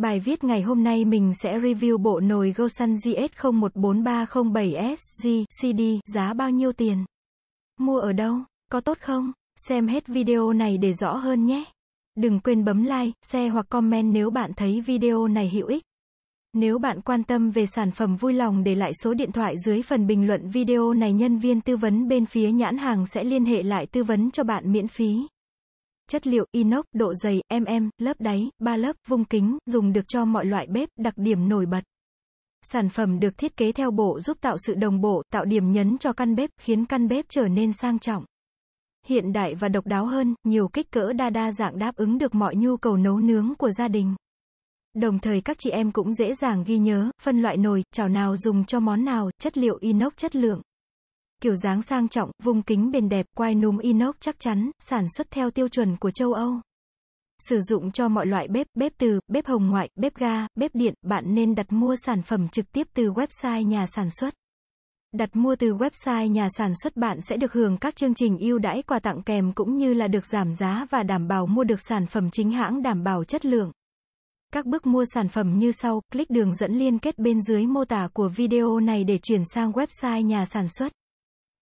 Bài viết ngày hôm nay mình sẽ review bộ nồi Gosan gs 014307 SG CD giá bao nhiêu tiền? Mua ở đâu? Có tốt không? Xem hết video này để rõ hơn nhé. Đừng quên bấm like, share hoặc comment nếu bạn thấy video này hữu ích. Nếu bạn quan tâm về sản phẩm vui lòng để lại số điện thoại dưới phần bình luận video này nhân viên tư vấn bên phía nhãn hàng sẽ liên hệ lại tư vấn cho bạn miễn phí chất liệu inox, độ dày, mm, lớp đáy, ba lớp, vung kính, dùng được cho mọi loại bếp, đặc điểm nổi bật. Sản phẩm được thiết kế theo bộ giúp tạo sự đồng bộ, tạo điểm nhấn cho căn bếp, khiến căn bếp trở nên sang trọng. Hiện đại và độc đáo hơn, nhiều kích cỡ đa đa dạng đáp ứng được mọi nhu cầu nấu nướng của gia đình. Đồng thời các chị em cũng dễ dàng ghi nhớ, phân loại nồi, chảo nào dùng cho món nào, chất liệu inox chất lượng kiểu dáng sang trọng, vùng kính bền đẹp, quai núm inox chắc chắn, sản xuất theo tiêu chuẩn của châu Âu. Sử dụng cho mọi loại bếp, bếp từ, bếp hồng ngoại, bếp ga, bếp điện, bạn nên đặt mua sản phẩm trực tiếp từ website nhà sản xuất. Đặt mua từ website nhà sản xuất bạn sẽ được hưởng các chương trình ưu đãi quà tặng kèm cũng như là được giảm giá và đảm bảo mua được sản phẩm chính hãng đảm bảo chất lượng. Các bước mua sản phẩm như sau, click đường dẫn liên kết bên dưới mô tả của video này để chuyển sang website nhà sản xuất.